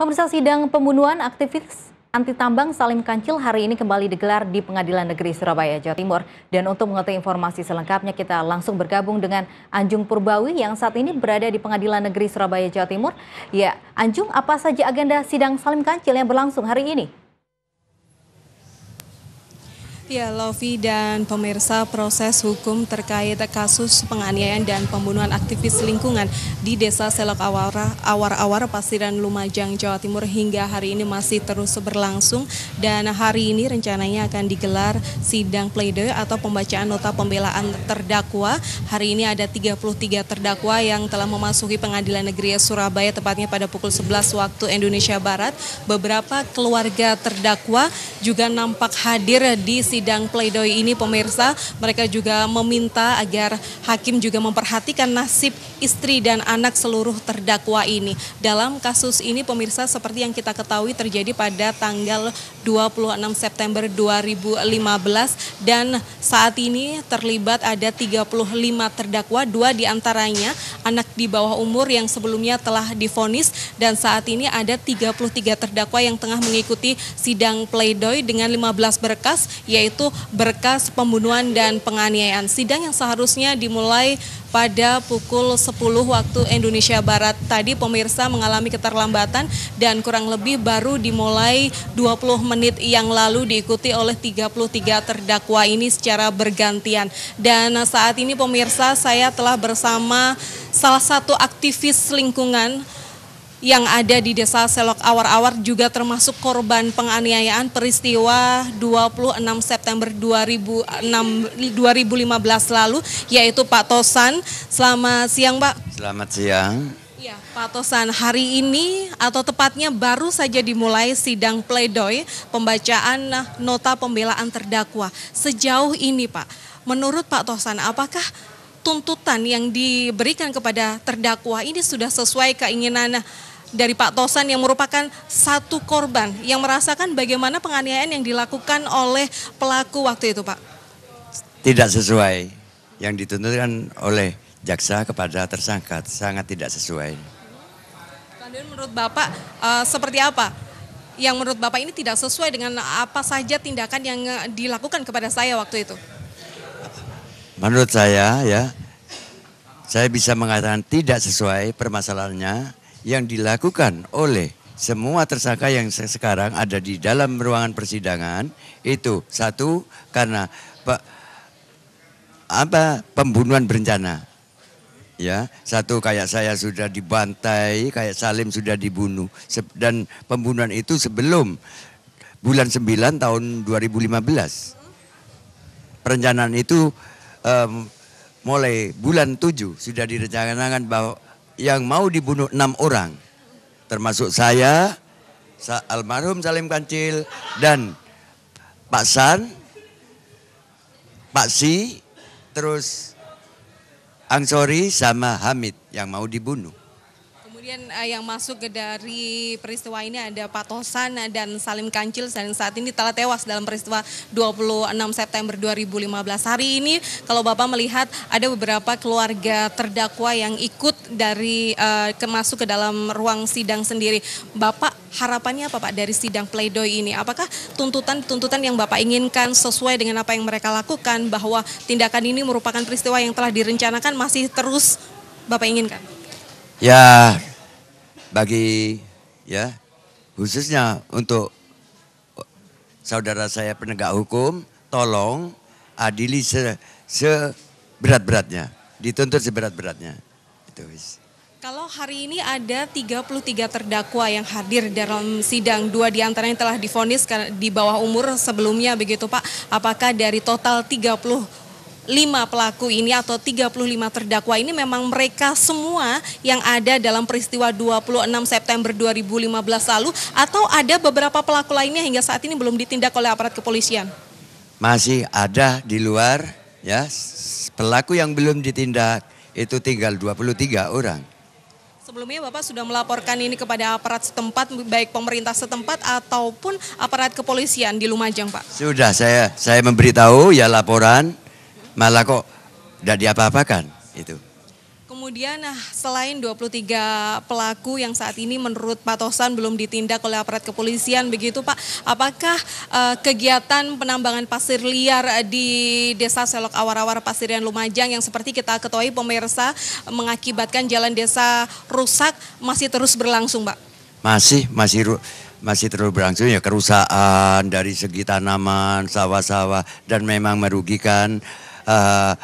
Pemirsa sidang pembunuhan aktivis anti tambang Salim Kancil hari ini kembali digelar di Pengadilan Negeri Surabaya, Jawa Timur. Dan untuk mengetahui informasi selengkapnya, kita langsung bergabung dengan Anjung Purbawi yang saat ini berada di Pengadilan Negeri Surabaya, Jawa Timur. Ya, Anjung, apa saja agenda sidang Salim Kancil yang berlangsung hari ini? Ya, Lofi dan pemirsa proses hukum terkait kasus penganiayaan dan pembunuhan aktivis lingkungan di Desa Selok Awar-Awar, Pasiran Lumajang, Jawa Timur hingga hari ini masih terus berlangsung dan hari ini rencananya akan digelar sidang pleidoy atau pembacaan nota pembelaan terdakwa. Hari ini ada 33 terdakwa yang telah memasuki Pengadilan Negeri Surabaya tepatnya pada pukul 11 waktu Indonesia Barat. Beberapa keluarga terdakwa juga nampak hadir di sidang sidang pledoi ini pemirsa mereka juga meminta agar hakim juga memperhatikan nasib istri dan anak seluruh terdakwa ini. Dalam kasus ini pemirsa seperti yang kita ketahui terjadi pada tanggal 26 September 2015 dan saat ini terlibat ada 35 terdakwa, dua diantaranya anak di bawah umur yang sebelumnya telah difonis dan saat ini ada 33 terdakwa yang tengah mengikuti sidang pleidoy dengan 15 berkas yaitu berkas pembunuhan dan penganiayaan. Sidang yang seharusnya dimulai pada pukul 10 waktu Indonesia Barat tadi pemirsa mengalami keterlambatan dan kurang lebih baru dimulai 20 menit yang lalu diikuti oleh 33 terdakwa ini secara bergantian. Dan saat ini pemirsa saya telah bersama salah satu aktivis lingkungan yang ada di Desa Selok Awar-Awar juga termasuk korban penganiayaan peristiwa 26 September 2006, 2015 lalu yaitu Pak Tosan. Selamat siang Pak. Selamat siang. Ya, Pak Tosan, hari ini atau tepatnya baru saja dimulai sidang pledoi pembacaan nota pembelaan terdakwa. Sejauh ini Pak, menurut Pak Tosan apakah tuntutan yang diberikan kepada terdakwa ini sudah sesuai keinginan dari Pak Tosan yang merupakan satu korban yang merasakan bagaimana penganiayaan yang dilakukan oleh pelaku waktu itu, Pak? Tidak sesuai yang dituntutkan oleh jaksa kepada tersangka sangat tidak sesuai. Kemudian menurut Bapak uh, seperti apa? Yang menurut Bapak ini tidak sesuai dengan apa saja tindakan yang eh, dilakukan kepada saya waktu itu? Menurut saya ya, saya bisa mengatakan tidak sesuai permasalahannya yang dilakukan oleh semua tersangka yang sekarang ada di dalam ruangan persidangan itu satu karena apa pembunuhan berencana ya satu kayak saya sudah dibantai kayak Salim sudah dibunuh dan pembunuhan itu sebelum bulan 9 tahun 2015 perencanaan itu um, mulai bulan 7 sudah direncanakan bahwa yang mau dibunuh enam orang. Termasuk saya, almarhum Salim Kancil, dan Pak San, Pak Si, terus Angsori sama Hamid yang mau dibunuh. Kemudian eh, yang masuk ke dari peristiwa ini ada Pak Tosan dan Salim Kancil dan saat ini telah tewas dalam peristiwa 26 September 2015. Hari ini kalau Bapak melihat ada beberapa keluarga terdakwa yang ikut dari uh, ke masuk ke dalam ruang sidang sendiri. Bapak harapannya apa Pak dari sidang pledoi ini? Apakah tuntutan-tuntutan yang Bapak inginkan sesuai dengan apa yang mereka lakukan bahwa tindakan ini merupakan peristiwa yang telah direncanakan masih terus Bapak inginkan? Ya bagi ya khususnya untuk saudara saya penegak hukum tolong adili se seberat-beratnya, dituntut seberat-beratnya. Itu wis. Kalau hari ini ada 33 terdakwa yang hadir dalam sidang, dua di diantaranya telah difonis di bawah umur sebelumnya begitu Pak. Apakah dari total 35 pelaku ini atau 35 terdakwa ini memang mereka semua yang ada dalam peristiwa 26 September 2015 lalu atau ada beberapa pelaku lainnya hingga saat ini belum ditindak oleh aparat kepolisian? Masih ada di luar ya pelaku yang belum ditindak itu tinggal 23 orang. Sebelumnya Bapak sudah melaporkan ini kepada aparat setempat, baik pemerintah setempat ataupun aparat kepolisian di Lumajang Pak? Sudah, saya saya memberitahu ya laporan, malah kok tidak diapa-apakan itu kemudian nah, selain 23 pelaku yang saat ini menurut patosan belum ditindak oleh aparat kepolisian begitu Pak, apakah uh, kegiatan penambangan pasir liar di Desa Selok Awar-Awar Pasirian Lumajang yang seperti kita ketahui pemirsa mengakibatkan jalan desa rusak masih terus berlangsung Pak? Masih, masih masih terus berlangsung ya kerusakan dari segi tanaman, sawah-sawah dan memang merugikan uh,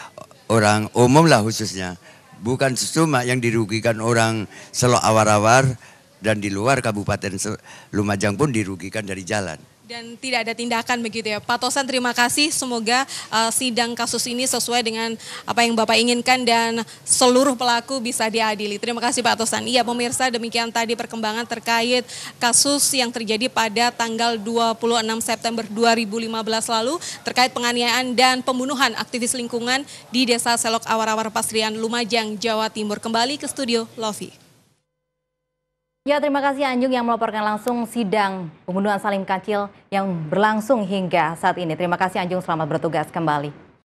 orang umum lah khususnya. Bukan cuma yang dirugikan orang selok awar-awar dan di luar Kabupaten Lumajang pun dirugikan dari jalan dan tidak ada tindakan begitu ya. Pak Tosan terima kasih. Semoga uh, sidang kasus ini sesuai dengan apa yang Bapak inginkan dan seluruh pelaku bisa diadili. Terima kasih Pak Tosan. Iya pemirsa demikian tadi perkembangan terkait kasus yang terjadi pada tanggal 26 September 2015 lalu terkait penganiayaan dan pembunuhan aktivis lingkungan di Desa Selok Awar-Awar Pasrian Lumajang, Jawa Timur. Kembali ke studio Lofi. Ya, terima kasih Anjung yang melaporkan langsung sidang pembunuhan Salim Kancil yang berlangsung hingga saat ini. Terima kasih Anjung, selamat bertugas kembali.